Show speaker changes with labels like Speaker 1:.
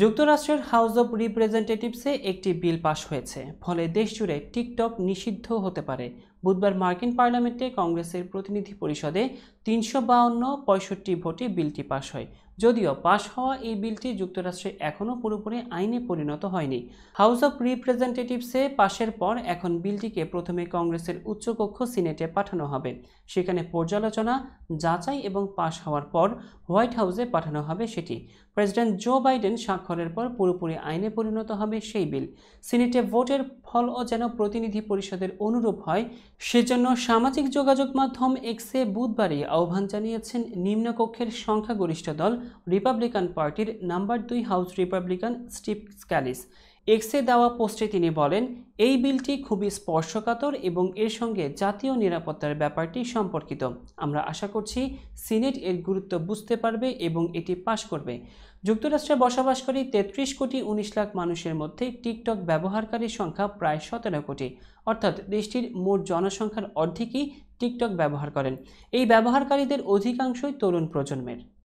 Speaker 1: যুক্তরাষ্ট্রের house of রিপ্রেজেন্টেটিভসে একটি বিল পাশ হয়েছে ফলে দেশজুড়ে টিকটক নিষিদ্ধ হতে পারে বুধবার মার্কিন পার্লামেন্টে কংগ্রেসের প্রতিনিধি পরিষদে তিনশো বাউন্ন পঁয়ষট্টি ভোটে বিলটি পাশ হয় যদিও পাশ হওয়া এই বিলটি যুক্তরাষ্ট্রে এখনও পুরোপুরি আইনে পরিণত হয়নি হাউস অব রিপ্রেজেন্টেটিভসে পাশের পর এখন বিলটিকে প্রথমে কংগ্রেসের উচ্চকক্ষ সিনেটে পাঠানো হবে সেখানে পর্যালোচনা যাচাই এবং পাশ হওয়ার পর হোয়াইট হাউসে পাঠানো হবে সেটি প্রেসিডেন্ট জো বাইডেন স্বাক্ষরের পর পুরোপুরি আইনে পরিণত হবে সেই বিল সিনেটে ভোটের ফলও যেন প্রতিনিধি পরিষদের অনুরূপ হয় সেজন্য সামাজিক যোগাযোগ মাধ্যম এক্সে বুধবারই আহ্বান জানিয়েছেন নিম্নকক্ষের সংখ্যাগরিষ্ঠ দল রিপাবলিকান পার্টির নাম্বার দুই হাউস রিপাবলিকান স্টিভ স্ক্যালিস এক্সে দেওয়া পোস্টে তিনি বলেন এই বিলটি খুবই স্পর্শকাতর এবং এর সঙ্গে জাতীয় নিরাপত্তার ব্যাপারটি সম্পর্কিত আমরা আশা করছি সিনেট এর গুরুত্ব বুঝতে পারবে এবং এটি পাশ করবে যুক্তরাষ্ট্রে বসবাসকারী তেত্রিশ কোটি উনিশ লাখ মানুষের মধ্যে টিকটক ব্যবহারকারীর সংখ্যা প্রায় সতেরো কোটি অর্থাৎ দেশটির মোট জনসংখ্যার অর্ধেকই টিকটক ব্যবহার করেন এই ব্যবহারকারীদের অধিকাংশই তরুণ প্রজন্মের